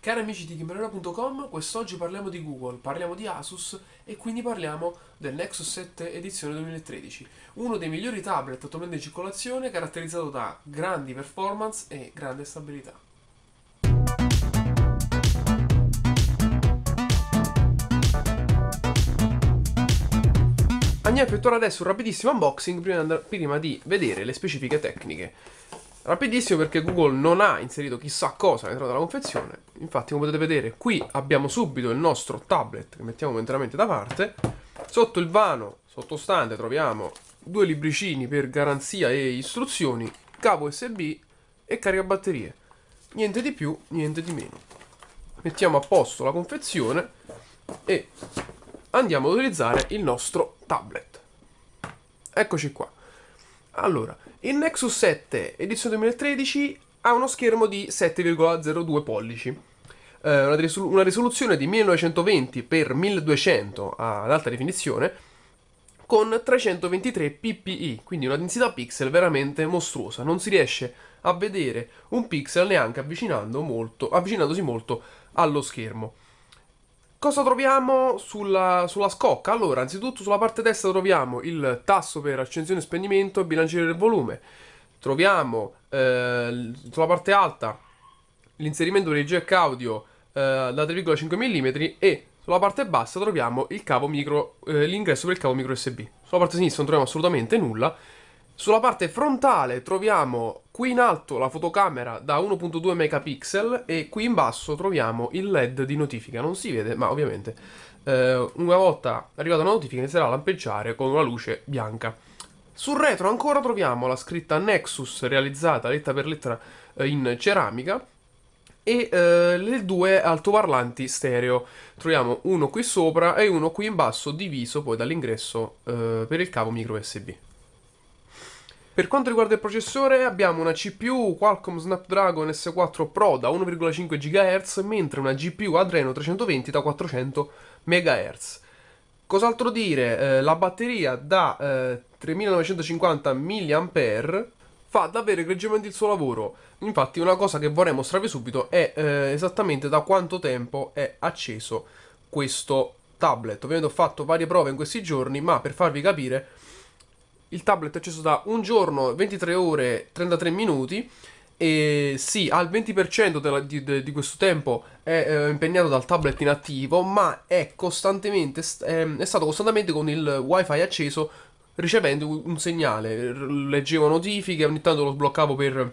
Cari amici di Gimmerella.com, quest'oggi parliamo di Google, parliamo di Asus e quindi parliamo del Nexus 7 edizione 2013, uno dei migliori tablet attualmente in circolazione caratterizzato da grandi performance e grande stabilità. Andiamo a effettuare adesso un rapidissimo unboxing prima di vedere le specifiche tecniche. Rapidissimo perché Google non ha inserito chissà cosa all'interno della confezione. Infatti, come potete vedere, qui abbiamo subito il nostro tablet che mettiamo mentalmente da parte. Sotto il vano sottostante troviamo due libricini per garanzia e istruzioni, cavo USB e caricabatterie. Niente di più, niente di meno. Mettiamo a posto la confezione e andiamo ad utilizzare il nostro tablet. Eccoci qua. Allora, il Nexus 7 edizione 2013 ha uno schermo di 7,02 pollici, eh, una, risol- una, risoluzione di 1920x1200 ad alta definizione con 323 ppi, quindi una densità pixel veramente mostruosa, non si riesce a vedere un pixel neanche avvicinando molto, avvicinandosi molto allo schermo. Cosa troviamo sulla, sulla, scocca? Allora, anzitutto sulla parte destra troviamo il tasso per accensione e spegnimento e bilanciere del volume. Troviamo eh, sulla parte alta l'inserimento per del jack audio eh, da 3,5 mm e sulla parte bassa troviamo eh, l'ingresso per il cavo micro USB. Sulla parte sinistra non troviamo assolutamente nulla. Sulla parte frontale troviamo Qui in alto la fotocamera da 1.2 megapixel e qui in basso troviamo il LED di notifica, non si vede ma ovviamente eh, una volta arrivata la notifica inizierà a lampeggiare con una luce bianca. Sul retro ancora troviamo la scritta Nexus realizzata letta per lettera eh, in ceramica e eh, le due altoparlanti stereo. Troviamo uno qui sopra e uno qui in basso diviso poi dall'ingresso eh, per il cavo micro USB. Per quanto riguarda il processore abbiamo una CPU Qualcomm Snapdragon S4 Pro da 1,5 GHz mentre una GPU Adreno 320 da 400 MHz. Cos'altro dire? Eh, la batteria da eh, 3950 mAh fa davvero egregiamente il suo lavoro. Infatti una cosa che vorrei mostrarvi subito è eh, esattamente da quanto tempo è acceso questo tablet. Ovviamente ho fatto varie prove in questi giorni ma per farvi capire il tablet è acceso da un giorno, 23 ore, 33 minuti e sì, al 20% della, di, di, questo tempo è eh, impegnato dal tablet inattivo, ma è, costantemente, è, ehm, è stato costantemente con il wifi acceso ricevendo un segnale. Leggevo notifiche, ogni tanto lo sbloccavo per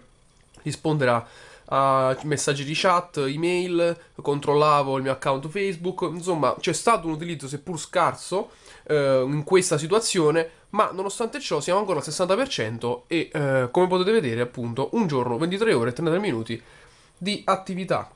rispondere a a messaggi di chat, email, controllavo il mio account Facebook, insomma c'è stato un utilizzo seppur scarso eh, in questa situazione, ma nonostante ciò siamo ancora al 60% e eh, come potete vedere appunto un giorno 23 ore e 33 minuti di attività.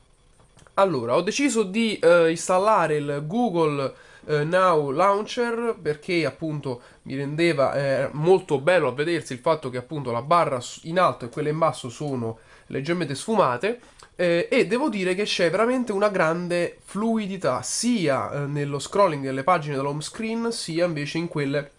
Allora, ho deciso di eh, installare il Google eh, Now Launcher perché appunto mi rendeva eh, molto bello a vedersi il fatto che appunto la barra in alto e quella in basso sono leggermente sfumate eh, e devo dire che c'è veramente una grande fluidità sia eh, nello scrolling delle pagine dell'home screen sia invece in quelle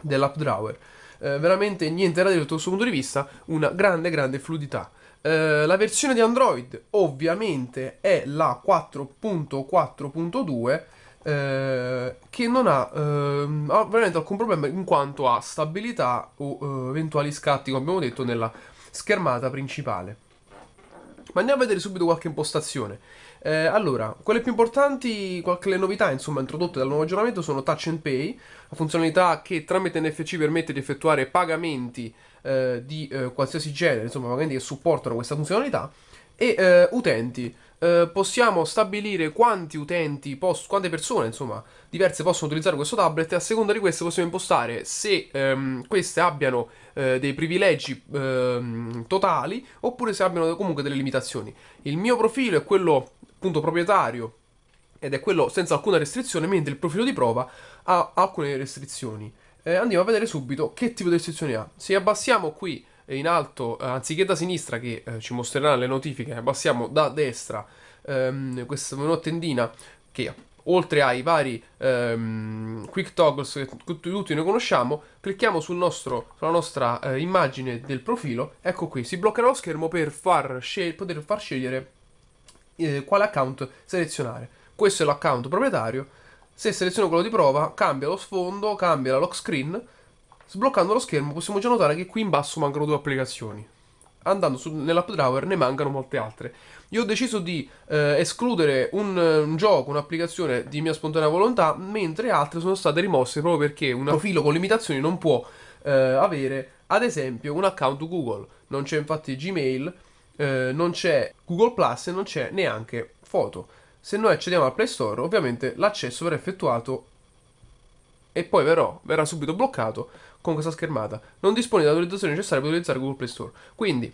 dell'app drawer. Eh, veramente niente da dire dal questo punto di vista, una grande grande fluidità. Uh, la versione di Android ovviamente è la 4.4.2 eh, che non ha, ehm, veramente alcun problema in quanto ha stabilità o eh, eventuali scatti, come abbiamo detto, nella schermata principale. Ma andiamo a vedere subito qualche impostazione. Eh, allora, quelle più importanti, qualche novità insomma introdotte dal nuovo aggiornamento sono Touch and Pay, la funzionalità che tramite NFC permette di effettuare pagamenti eh, di eh, qualsiasi genere, insomma pagamenti che supportano questa funzionalità, e utenti. Eh, possiamo stabilire quanti utenti, post, quante persone, insomma, diverse possono utilizzare questo tablet e a seconda di queste possiamo impostare se ehm, queste abbiano eh, dei privilegi ehm, totali oppure se abbiano comunque delle limitazioni. Il mio profilo è quello appunto proprietario ed è quello senza alcuna restrizione, mentre il profilo di prova ha alcune restrizioni. Eh, andiamo a vedere subito che tipo di restrizioni ha. Se abbassiamo qui in alto, eh, anziché da sinistra che eh, ci mostrerà le notifiche, abbassiamo da destra ehm, questa menu tendina che oltre ai vari ehm, quick toggles che tutti noi conosciamo, clicchiamo sul nostro, sulla nostra eh, immagine del profilo, ecco qui, si bloccherà lo schermo per far scel- poter far scegliere eh, quale account selezionare. Questo è l'account proprietario, se seleziono quello di prova cambia lo sfondo, cambia la lock screen, Sbloccando lo schermo possiamo già notare che qui in basso mancano due applicazioni. Andando su, nell'app drawer ne mancano molte altre. Io ho deciso di eh, escludere un, eh, un, gioco, un'applicazione di mia spontanea volontà, mentre altre sono state rimosse proprio perché un profilo con limitazioni non può eh, avere, ad esempio, un account Google. Non c'è infatti Gmail, eh, non c'è Google Plus e non c'è neanche foto. Se noi accediamo al Play Store, ovviamente l'accesso verrà effettuato e poi però verrà subito bloccato con questa schermata. Non dispone dell'autorizzazione necessaria per utilizzare Google Play Store. Quindi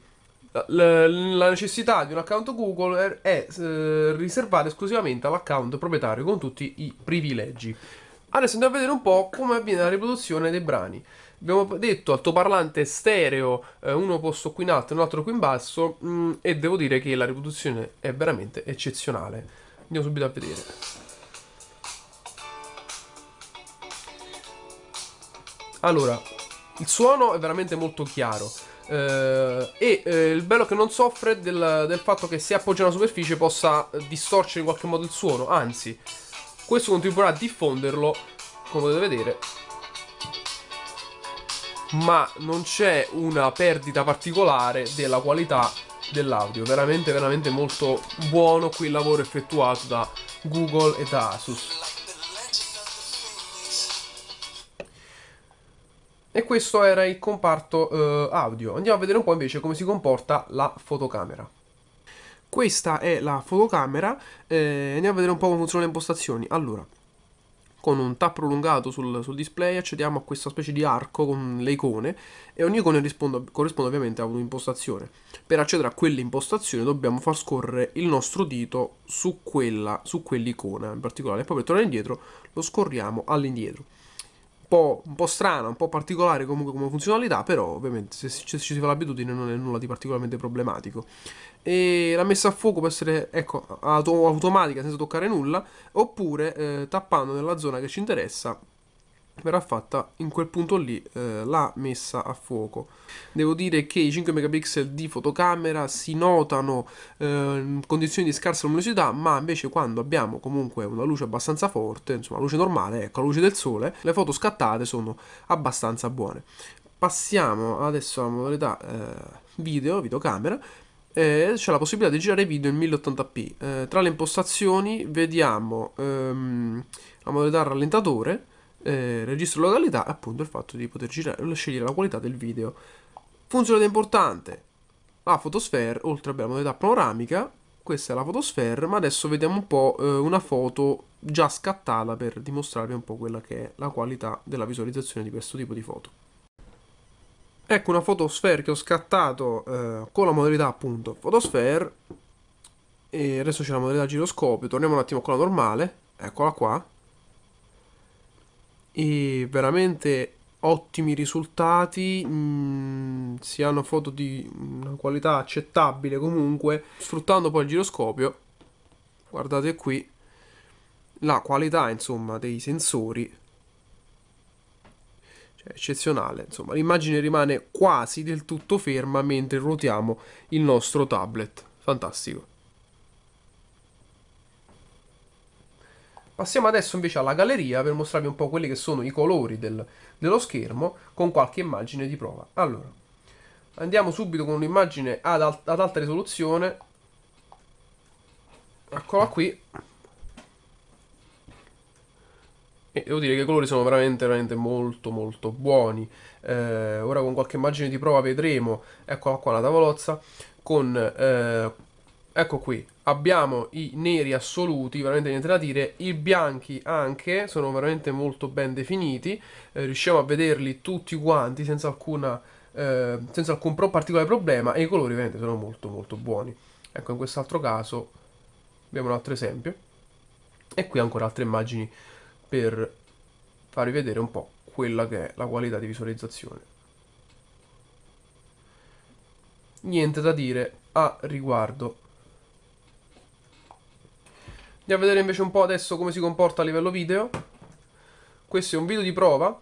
la necessità di un account Google è riservata esclusivamente all'account proprietario con tutti i privilegi. Adesso andiamo a vedere un po' come avviene la riproduzione dei brani. Abbiamo detto altoparlante stereo, eh, uno posto qui in alto e un altro qui in basso mm, e devo dire che la riproduzione è veramente eccezionale. Andiamo subito a vedere. Allora, il suono è veramente molto chiaro. Uh, e uh, il bello che non soffre del, del, fatto che se appoggia una superficie possa eh, distorcere in qualche modo il suono, anzi, questo contribuirà a diffonderlo, come potete vedere, ma non c'è una perdita particolare della qualità dell'audio, veramente veramente molto buono qui il lavoro effettuato da Google e da Asus. E questo era il comparto eh, audio. Andiamo a vedere un po' invece come si comporta la fotocamera. Questa è la fotocamera, eh, andiamo a vedere un po' come funzionano le impostazioni. Allora, con un tap prolungato sul, sul, display accediamo a questa specie di arco con le icone e ogni icona corrisponde ovviamente a un'impostazione. Per accedere a quell'impostazione dobbiamo far scorrere il nostro dito su quell'icona in particolare e poi per tornare indietro lo scorriamo all'indietro po', un po', strana, un po' particolare comunque come funzionalità, però ovviamente se ci, si fa l'abitudine non è nulla di particolarmente problematico. E la messa a fuoco può essere ecco, automatica senza toccare nulla, oppure eh, tappando nella zona che ci interessa verrà fatta in quel punto lì eh, la messa a fuoco. Devo dire che i 5 megapixel di fotocamera si notano eh, in condizioni di scarsa luminosità, ma invece quando abbiamo comunque una luce abbastanza forte, insomma luce normale, ecco la luce del sole, le foto scattate sono abbastanza buone. Passiamo adesso alla modalità eh, video, videocamera, c'è la possibilità di girare video in 1080p. Eh, tra le impostazioni vediamo ehm, la modalità rallentatore, eh, registro località appunto il fatto di poter girare, scegliere la qualità del video. Funzione importante, la photosphere oltre abbiamo la modalità panoramica, questa è la photosphere ma adesso vediamo un po' eh, una foto già scattata per dimostrarvi un po' quella che è la qualità della visualizzazione di questo tipo di foto. Ecco una photosphere che ho scattato eh, con la modalità appunto photosphere e adesso c'è la modalità giroscopio, torniamo un attimo con la normale, eccola qua, e veramente ottimi risultati, mh, mm, si hanno foto di una qualità accettabile comunque, sfruttando poi il giroscopio, guardate qui, la qualità insomma dei sensori cioè, eccezionale insomma l'immagine rimane quasi del tutto ferma mentre ruotiamo il nostro tablet fantastico Passiamo adesso invece alla galleria per mostrarvi un po' quelli che sono i colori del, dello schermo con qualche immagine di prova. Allora, andiamo subito con un'immagine ad, al ad alta risoluzione. Eccola qui. E devo dire che i colori sono veramente, veramente molto, molto buoni. Eh, ora con qualche immagine di prova vedremo, eccola qua la tavolozza, con eh, ecco qui, abbiamo i neri assoluti, veramente niente da dire, i bianchi anche, sono veramente molto ben definiti, eh, riusciamo a vederli tutti quanti senza, alcuna, eh, senza alcun pro particolare problema e i colori veramente sono molto molto buoni. Ecco, in quest'altro caso abbiamo un altro esempio e qui ancora altre immagini per farvi vedere un po' quella che è la qualità di visualizzazione. Niente da dire a riguardo Andiamo a vedere invece un po' adesso come si comporta a livello video. Questo è un video di prova,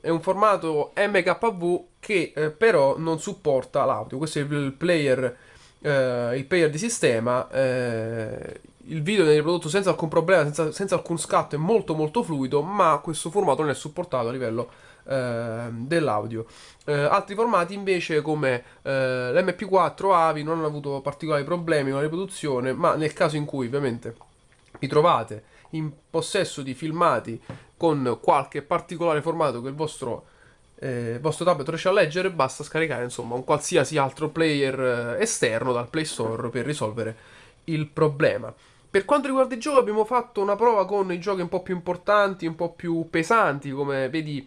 è un formato MKV che eh, però non supporta l'audio. Questo è il player, eh, il player di sistema. Eh, il video viene riprodotto senza alcun problema, senza, senza, alcun scatto, è molto molto fluido, ma questo formato non è supportato a livello eh, dell'audio. Eh, altri formati invece come eh, l'MP4 AVI non hanno avuto particolari problemi con la riproduzione, ma nel caso in cui ovviamente vi trovate in possesso di filmati con qualche particolare formato che il vostro, eh, vostro tablet riesce a leggere, basta scaricare insomma un qualsiasi altro player eh, esterno dal Play Store per risolvere il problema. Per quanto riguarda i giochi abbiamo fatto una prova con i giochi un po' più importanti, un po' più pesanti, come vedi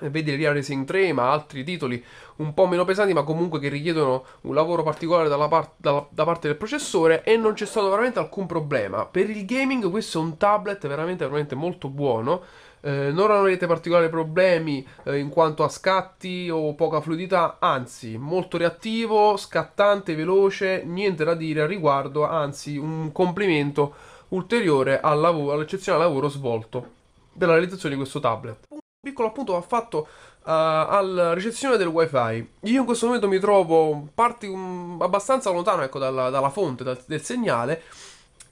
eh, vedi le Racing 3, ma altri titoli un po' meno pesanti, ma comunque che richiedono un lavoro particolare dalla part- dalla- da parte del processore e non c'è stato veramente alcun problema. Per il gaming questo è un tablet veramente, veramente molto buono. Eh, non avrete particolari problemi eh, in quanto a scatti o poca fluidità, anzi molto reattivo, scattante, veloce, niente da dire al riguardo, anzi un complimento ulteriore al lav- all'eccezionale lavoro svolto della realizzazione di questo tablet piccolo appunto va fatto uh, eh, alla ricezione del wifi io in questo momento mi trovo parti um, abbastanza lontano ecco, dalla, dalla, fonte dal, del segnale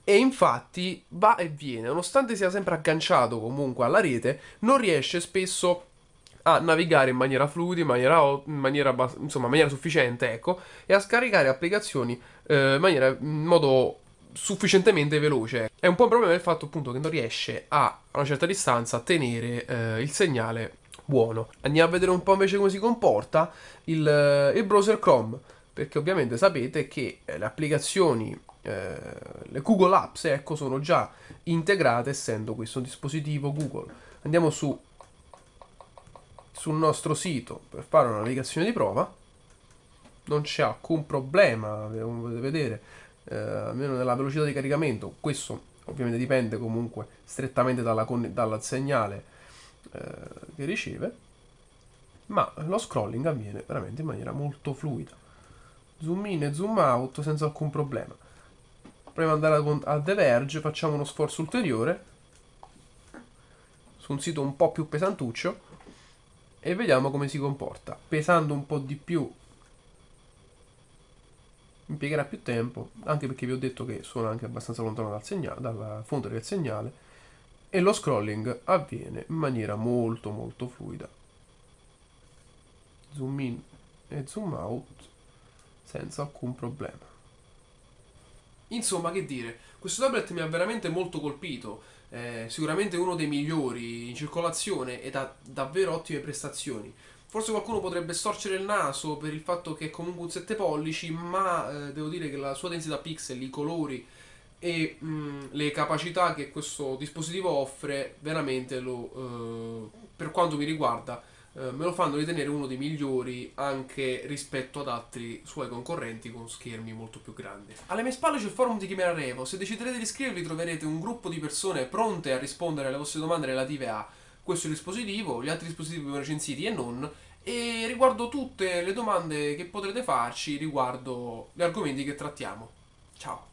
e infatti va e viene nonostante sia sempre agganciato comunque alla rete non riesce spesso a navigare in maniera fluida in maniera, in maniera, insomma, in maniera sufficiente ecco e a scaricare applicazioni eh, in, maniera, in modo sufficientemente veloce. È un po' un problema il fatto appunto che non riesce a, a una certa distanza a tenere eh, il segnale buono. Andiamo a vedere un po' invece come si comporta il, eh, il browser Chrome, perché ovviamente sapete che eh, le applicazioni eh, le Google Apps ecco, sono già integrate essendo questo dispositivo Google. Andiamo su, sul nostro sito per fare una navigazione di prova. Non c'è alcun problema, come potete vedere, eh, almeno nella velocità di caricamento, questo ovviamente dipende comunque strettamente dalla dal segnale eh, che riceve, ma lo scrolling avviene veramente in maniera molto fluida. Zoom in e zoom out senza alcun problema. Prima di andare a The Verge facciamo uno sforzo ulteriore su un sito un po' più pesantuccio e vediamo come si comporta. Pesando un po' di più impiegherà più tempo, anche perché vi ho detto che suona anche abbastanza lontano dal segnale, dalla fonte del segnale, e lo scrolling avviene in maniera molto molto fluida. Zoom in e zoom out senza alcun problema. Insomma, che dire, questo tablet mi ha veramente molto colpito, eh, sicuramente uno dei migliori in circolazione ed ha davvero ottime prestazioni. Forse qualcuno potrebbe storcere il naso per il fatto che è comunque un 7 pollici, ma eh, devo dire che la sua densità pixel, i colori e mh, mm, le capacità che questo dispositivo offre, veramente lo, eh, per quanto mi riguarda, eh, me lo fanno ritenere uno dei migliori anche rispetto ad altri suoi concorrenti con schermi molto più grandi. Alle mie spalle c'è il forum di Chimera Revo, se deciderete di iscrivervi troverete un gruppo di persone pronte a rispondere alle vostre domande relative a questo dispositivo, gli altri dispositivi recensiti e non, e riguardo tutte le domande che potrete farci riguardo gli argomenti che trattiamo. Ciao!